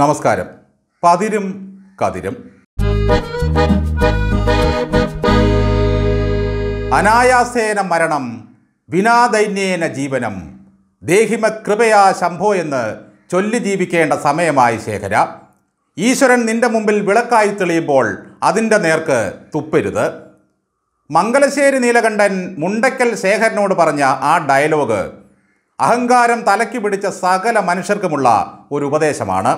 നമസ്കാരം പതിരും കതിരും അനായാസേന മരണം വിനാദൈന്യേന ജീവനം ദേഹിമ കൃപയാ ശംഭോ എന്ന് ചൊല്ലി ജീവിക്കേണ്ട സമയമായി ശേഖര ഈശ്വരൻ നിന്റെ മുമ്പിൽ വിളക്കായി തെളിയുമ്പോൾ അതിൻ്റെ നേർക്ക് തുപ്പരുത് മംഗലശ്ശേരി നീലകണ്ഠൻ മുണ്ടക്കൽ ശേഖരനോട് പറഞ്ഞ ആ ഡയലോഗ് അഹങ്കാരം തലയ്ക്ക് പിടിച്ച സകല മനുഷ്യർക്കുമുള്ള ഒരു ഉപദേശമാണ്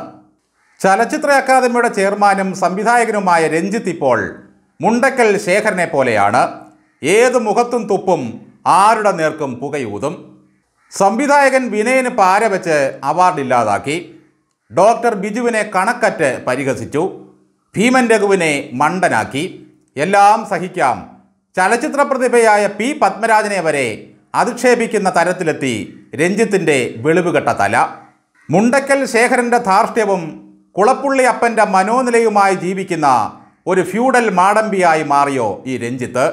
ചലച്ചിത്ര അക്കാദമിയുടെ ചെയർമാനും സംവിധായകനുമായ രഞ്ജിത്ത് ഇപ്പോൾ മുണ്ടക്കൽ ശേഖരനെ പോലെയാണ് ഏത് മുഖത്തും തുപ്പും ആരുടെ നേർക്കും പുകയൂതും സംവിധായകൻ വിനയന് പാര വെച്ച് അവാർഡ് ഇല്ലാതാക്കി ഡോക്ടർ ബിജുവിനെ കണക്കറ്റ് പരിഹസിച്ചു ഭീമൻ രഘുവിനെ മണ്ടനാക്കി എല്ലാം സഹിക്കാം ചലച്ചിത്ര പ്രതിഭയായ പി പത്മരാജനെ വരെ അധിക്ഷേപിക്കുന്ന തരത്തിലെത്തി രഞ്ജിത്തിൻ്റെ വെളിവുകെട്ട തല മുണ്ടക്കൽ ശേഖരൻ്റെ ധാർഷ്ട്യവും കുളപ്പുള്ളി അപ്പൻ്റെ മനോനിലയുമായി ജീവിക്കുന്ന ഒരു ഫ്യൂഡൽ മാടമ്പിയായി മാറിയോ ഈ രഞ്ജിത്ത്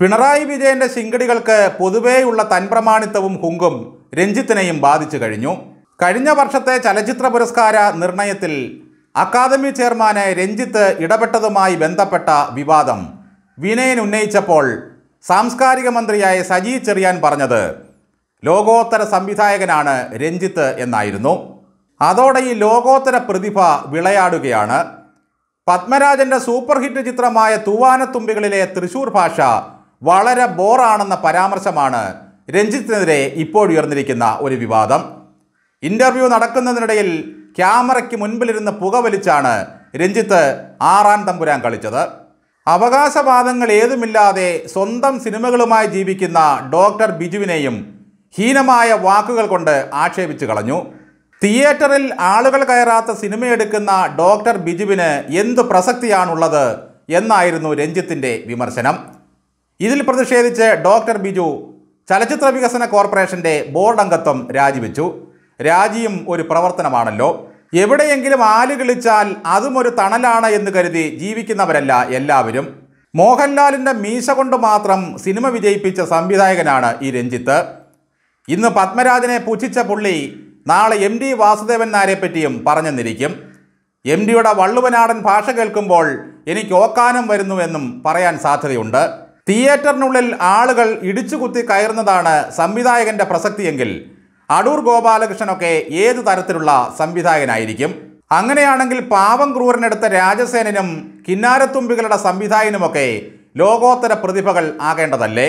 പിണറായി വിജയന്റെ ശിങ്കടികൾക്ക് പൊതുവേയുള്ള തൻപ്രമാണിത്വവും ഹുങ്കും രഞ്ജിത്തിനെയും ബാധിച്ചു കഴിഞ്ഞു കഴിഞ്ഞ വർഷത്തെ ചലച്ചിത്ര പുരസ്കാര നിർണയത്തിൽ അക്കാദമി ചെയർമാനെ രഞ്ജിത്ത് ഇടപെട്ടതുമായി ബന്ധപ്പെട്ട വിവാദം വിനയൻ ഉന്നയിച്ചപ്പോൾ സാംസ്കാരിക മന്ത്രിയായ സജി ചെറിയാൻ പറഞ്ഞത് ലോകോത്തര സംവിധായകനാണ് രഞ്ജിത്ത് എന്നായിരുന്നു അതോടെ ഈ ലോകോത്തര പ്രതിഭ വിളയാടുകയാണ് പത്മരാജന്റെ സൂപ്പർ ഹിറ്റ് ചിത്രമായ തൂവാനത്തുമ്പികളിലെ തൃശൂർ ഭാഷ വളരെ ബോറാണെന്ന പരാമർശമാണ് രഞ്ജിത്തിനെതിരെ ഇപ്പോഴുയർന്നിരിക്കുന്ന ഒരു വിവാദം ഇൻ്റർവ്യൂ നടക്കുന്നതിനിടയിൽ ക്യാമറയ്ക്ക് മുൻപിലിരുന്ന് പുകവലിച്ചാണ് രഞ്ജിത്ത് ആറാൻ തമ്പുരാൻ കളിച്ചത് അവകാശവാദങ്ങൾ ഏതുമില്ലാതെ സ്വന്തം സിനിമകളുമായി ജീവിക്കുന്ന ഡോക്ടർ ബിജുവിനെയും ഹീനമായ വാക്കുകൾ കൊണ്ട് ആക്ഷേപിച്ചു കളഞ്ഞു തിയേറ്ററിൽ ആളുകൾ കയറാത്ത സിനിമയെടുക്കുന്ന ഡോക്ടർ ബിജുവിന് എന്ത് പ്രസക്തിയാണുള്ളത് എന്നായിരുന്നു രഞ്ജിത്തിൻ്റെ വിമർശനം ഇതിൽ പ്രതിഷേധിച്ച് ഡോക്ടർ ബിജു ചലച്ചിത്ര വികസന കോർപ്പറേഷൻ്റെ ബോർഡ് അംഗത്വം രാജിവെച്ചു രാജിയും ഒരു പ്രവർത്തനമാണല്ലോ എവിടെയെങ്കിലും ആല് കിളിച്ചാൽ അതും ഒരു തണലാണ് എന്ന് കരുതി ജീവിക്കുന്നവരല്ല എല്ലാവരും മോഹൻലാലിൻ്റെ മീശ കൊണ്ട് മാത്രം സിനിമ വിജയിപ്പിച്ച സംവിധായകനാണ് ഈ രഞ്ജിത്ത് ഇന്ന് പത്മരാജനെ പുച്ഛിച്ച പുള്ളി നാളെ എം ഡി വാസുദേവൻ നായരെ പറ്റിയും പറഞ്ഞെന്നിരിക്കും എം ഡിയുടെ വള്ളുവനാടൻ ഭാഷ കേൾക്കുമ്പോൾ എനിക്ക് ഓക്കാനം വരുന്നുവെന്നും പറയാൻ സാധ്യതയുണ്ട് തിയേറ്ററിനുള്ളിൽ ആളുകൾ ഇടിച്ചുകുത്തി കയറുന്നതാണ് സംവിധായകൻ്റെ പ്രസക്തിയെങ്കിൽ അടൂർ ഗോപാലകൃഷ്ണനൊക്കെ ഏതു തരത്തിലുള്ള സംവിധായകനായിരിക്കും അങ്ങനെയാണെങ്കിൽ പാവം ക്രൂരനെടുത്ത രാജസേനനും കിന്നാരത്തുമ്പികളുടെ സംവിധായകനുമൊക്കെ ലോകോത്തര പ്രതിഭകൾ ആകേണ്ടതല്ലേ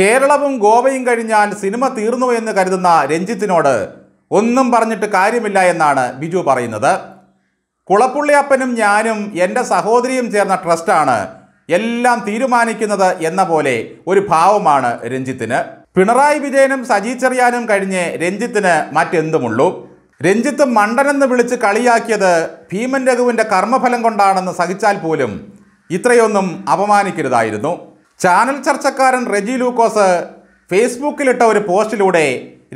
കേരളവും ഗോവയും കഴിഞ്ഞാൽ സിനിമ തീർന്നു എന്ന് കരുതുന്ന രഞ്ജിത്തിനോട് ഒന്നും പറഞ്ഞിട്ട് കാര്യമില്ല എന്നാണ് ബിജു പറയുന്നത് കുളപ്പുള്ളിയപ്പനും ഞാനും എൻ്റെ സഹോദരിയും ചേർന്ന ട്രസ്റ്റാണ് എല്ലാം തീരുമാനിക്കുന്നത് എന്ന പോലെ ഒരു ഭാവമാണ് രഞ്ജിത്തിന് പിണറായി വിജയനും സജി ചെറിയാനും കഴിഞ്ഞ് രഞ്ജിത്തിന് മറ്റെന്തുമുള്ളൂ രഞ്ജിത്ത് മണ്ടനെന്ന് വിളിച്ച് കളിയാക്കിയത് ഭീമൻ രഘുവിൻ്റെ കർമ്മഫലം കൊണ്ടാണെന്ന് സഹിച്ചാൽ പോലും ഇത്രയൊന്നും അപമാനിക്കരുതായിരുന്നു ചാനൽ ചർച്ചക്കാരൻ റെജി ലൂക്കോസ് ഫേസ്ബുക്കിലിട്ട ഒരു പോസ്റ്റിലൂടെ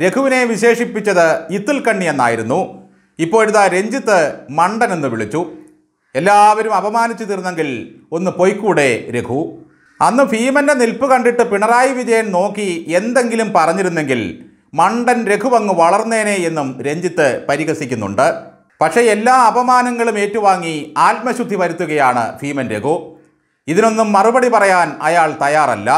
രഘുവിനെ വിശേഷിപ്പിച്ചത് ഇത്തിൽ കണ്ണി എന്നായിരുന്നു ഇപ്പോഴിതാ രഞ്ജിത്ത് മണ്ടൻ എന്ന് വിളിച്ചു എല്ലാവരും അപമാനിച്ചു തീർന്നെങ്കിൽ ഒന്ന് പൊയ്ക്കൂടെ രഘു അന്ന് ഭീമൻ്റെ നിൽപ്പ് കണ്ടിട്ട് പിണറായി വിജയൻ നോക്കി എന്തെങ്കിലും പറഞ്ഞിരുന്നെങ്കിൽ മണ്ടൻ രഘുവങ്ങ് വളർന്നേനെ എന്നും രഞ്ജിത്ത് പരിഹസിക്കുന്നുണ്ട് പക്ഷേ എല്ലാ അപമാനങ്ങളും ഏറ്റുവാങ്ങി ആത്മശുദ്ധി വരുത്തുകയാണ് ഭീമൻ രഘു ഇതിനൊന്നും മറുപടി പറയാൻ അയാൾ തയ്യാറല്ല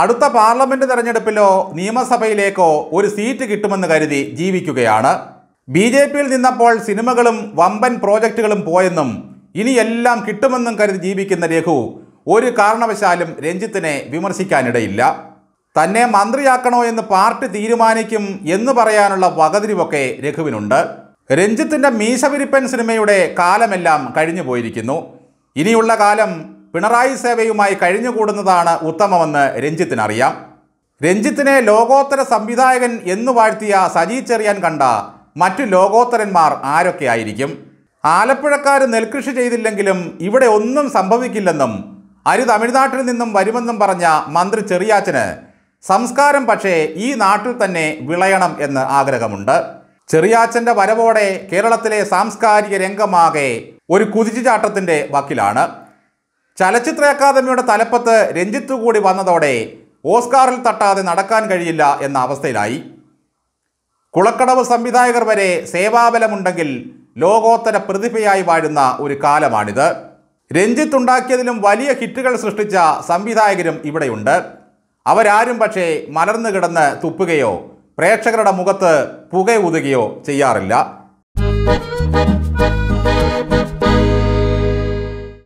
അടുത്ത പാർലമെന്റ് തെരഞ്ഞെടുപ്പിലോ നിയമസഭയിലേക്കോ ഒരു സീറ്റ് കിട്ടുമെന്ന് കരുതി ജീവിക്കുകയാണ് ബി ജെ പിയിൽ നിന്നപ്പോൾ സിനിമകളും വമ്പൻ പ്രോജക്റ്റുകളും പോയെന്നും ഇനിയെല്ലാം കിട്ടുമെന്നും കരുതി ജീവിക്കുന്ന രഘു ഒരു കാരണവശാലും രഞ്ജിത്തിനെ വിമർശിക്കാനിടയില്ല തന്നെ മന്ത്രിയാക്കണോ എന്ന് പാർട്ടി തീരുമാനിക്കും എന്ന് പറയാനുള്ള വകതിരിവൊക്കെ രഘുവിനുണ്ട് രഞ്ജിത്തിൻ്റെ മീശവിരിപ്പൻ സിനിമയുടെ കാലമെല്ലാം കഴിഞ്ഞു പോയിരിക്കുന്നു ഇനിയുള്ള കാലം പിണറായി സേവയുമായി കഴിഞ്ഞുകൂടുന്നതാണ് ഉത്തമമെന്ന് രഞ്ജിത്തിനറിയാം രഞ്ജിത്തിനെ ലോകോത്തര സംവിധായകൻ എന്ന് വാഴ്ത്തിയ സജി ചെറിയാൻ കണ്ട മറ്റു ലോകോത്തരന്മാർ ആരൊക്കെയായിരിക്കും ആലപ്പുഴക്കാർ നെൽകൃഷി ചെയ്തില്ലെങ്കിലും ഇവിടെ ഒന്നും സംഭവിക്കില്ലെന്നും അരി തമിഴ്നാട്ടിൽ നിന്നും വരുമെന്നും പറഞ്ഞ മന്ത്രി ചെറിയാച്ചന് സംസ്കാരം പക്ഷേ ഈ നാട്ടിൽ തന്നെ വിളയണം എന്ന് ആഗ്രഹമുണ്ട് ചെറിയാച്ചൻ്റെ വരവോടെ കേരളത്തിലെ സാംസ്കാരിക രംഗമാകെ ഒരു കുതിച്ചുചാട്ടത്തിൻ്റെ വക്കിലാണ് ചലച്ചിത്ര അക്കാദമിയുടെ തലപ്പത്ത് രഞ്ജിത്ത് കൂടി വന്നതോടെ ഓസ്കാറിൽ തട്ടാതെ നടക്കാൻ കഴിയില്ല എന്ന അവസ്ഥയിലായി കുളക്കടവ് സംവിധായകർ വരെ സേവാബലമുണ്ടെങ്കിൽ ലോകോത്തര പ്രതിഭയായി വാഴുന്ന ഒരു കാലമാണിത് രഞ്ജിത്ത് ഉണ്ടാക്കിയതിലും വലിയ ഹിറ്റുകൾ സൃഷ്ടിച്ച സംവിധായകരും ഇവിടെയുണ്ട് അവരാരും പക്ഷേ മലർന്നു കിടന്ന് തുപ്പുകയോ പ്രേക്ഷകരുടെ മുഖത്ത് പുകയൂതുകയോ ചെയ്യാറില്ല